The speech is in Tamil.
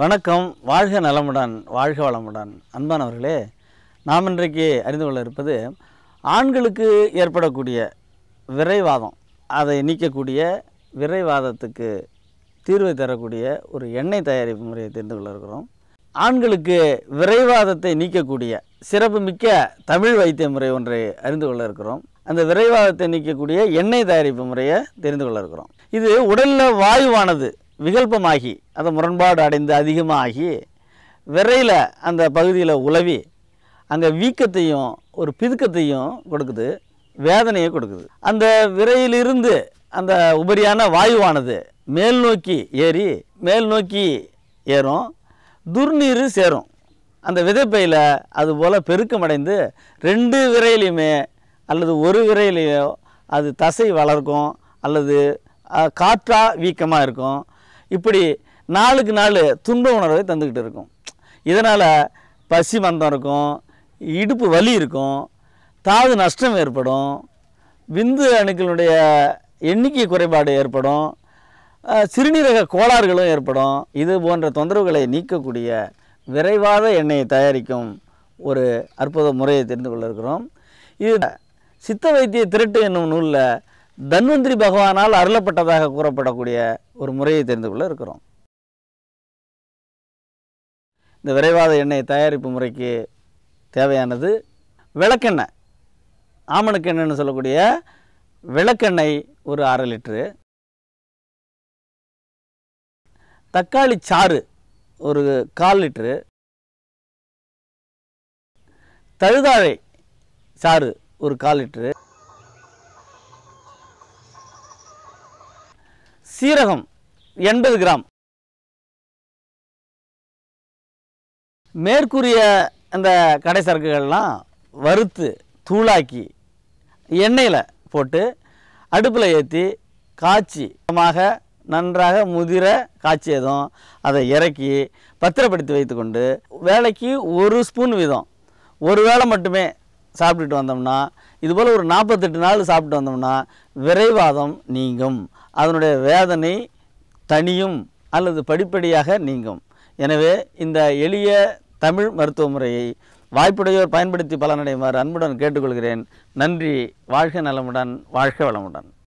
வணக்கம் வாழ்க நலமுடன் வாழ்க வளமுடன் அன்பானவர்களே நாம் இன்றைக்கு அறிந்து கொள்ள இருப்பது ஆண்களுக்கு ஏற்படக்கூடிய விரைவாதம் அதை நீக்கக்கூடிய விரைவாதத்துக்கு தீர்வை தரக்கூடிய ஒரு எண்ணெய் தயாரிப்பு முறையை தெரிந்து கொள்ள இருக்கிறோம் ஆண்களுக்கு விரைவாதத்தை நீக்கக்கூடிய சிறப்புமிக்க தமிழ் வைத்திய முறை ஒன்றை அறிந்து கொள்ள இருக்கிறோம் அந்த விரைவாதத்தை நீக்கக்கூடிய எண்ணெய் தயாரிப்பு முறையை தெரிந்து கொள்ள இருக்கிறோம் இது உடலில் வாயுவானது விகல்பமாகி அந்த முரண்பாடு அடைந்து அதிகமாகி விரையில் அந்த பகுதியில் உழவி அங்கே வீக்கத்தையும் ஒரு பிதுக்கத்தையும் கொடுக்குது வேதனையை கொடுக்குது அந்த விரையிலிருந்து அந்த உபரியான வாயுவானது மேல் நோக்கி ஏறி மேல் நோக்கி ஏறும் துர்நீர் சேரும் அந்த விதைப்பையில் அதுபோல் பெருக்கமடைந்து ரெண்டு விரையிலையுமே அல்லது ஒரு விரையிலையோ அது தசை வளர்க்கும் அல்லது காற்றா வீக்கமாக இருக்கும் இப்படி நாளுக்கு நாள் துன்ப உணர்வை தந்துக்கிட்டு இருக்கும் இதனால் பசி மந்தம் இருக்கும் இடுப்பு வலி இருக்கும் தாது நஷ்டம் ஏற்படும் விந்து அணுக்களுடைய எண்ணிக்கை குறைபாடு ஏற்படும் சிறுநீரக கோளாறுகளும் ஏற்படும் இது போன்ற தொந்தரவுகளை நீக்கக்கூடிய விரைவாக எண்ணெயை தயாரிக்கும் ஒரு அற்புத முறையை தெரிந்து கொள்ள இருக்கிறோம் இது சித்த வைத்திய திருட்டு என்னும் நூலில் தன்வந்திரி பகவானால் அருளப்பட்டதாக கூறப்படக்கூடிய ஒரு முறையை தெரிந்து கொள்ள இருக்கிறோம் இந்த விரைவாத எண்ணெய் தயாரிப்பு முறைக்கு தேவையானது விளக்கெண்ணெய் ஆமணக்கு சொல்லக்கூடிய விளக்கெண்ணெய் ஒரு அரை லிட்ரு தக்காளி சாறு ஒரு கால் லிட்ரு தழுதாழை சாறு ஒரு கால் லிட்ரு சீரகம் எண்பது கிராம் மேற்கூறிய அந்த கடை சரக்குகள்லாம் வறுத்து தூளாக்கி எண்ணெயில் போட்டு அடுப்பில் ஏற்றி காய்ச்சி நன்றாக முதிர காய்ச்சியதும் அதை இறக்கி பத்திரப்படுத்தி வைத்துக்கொண்டு வேலைக்கு ஒரு ஸ்பூன் வீதம் ஒரு வேளை மட்டுமே சாப்பிட்டுட்டு வந்தோம்னா இதுபோல் ஒரு நாற்பத்தெட்டு நாள் சாப்பிட்டு வந்தோம்னா விரைவாதம் நீங்கும் அதனுடைய வேதனை தனியும் அல்லது படிப்படியாக நீங்கும் எனவே இந்த எளிய தமிழ் மருத்துவ முறையை வாய்ப்புடையோர் பயன்படுத்தி பலனடையுமாறு அன்புடன் கேட்டுக்கொள்கிறேன் நன்றி வாழ்க நலமுடன் வாழ்க வளமுடன்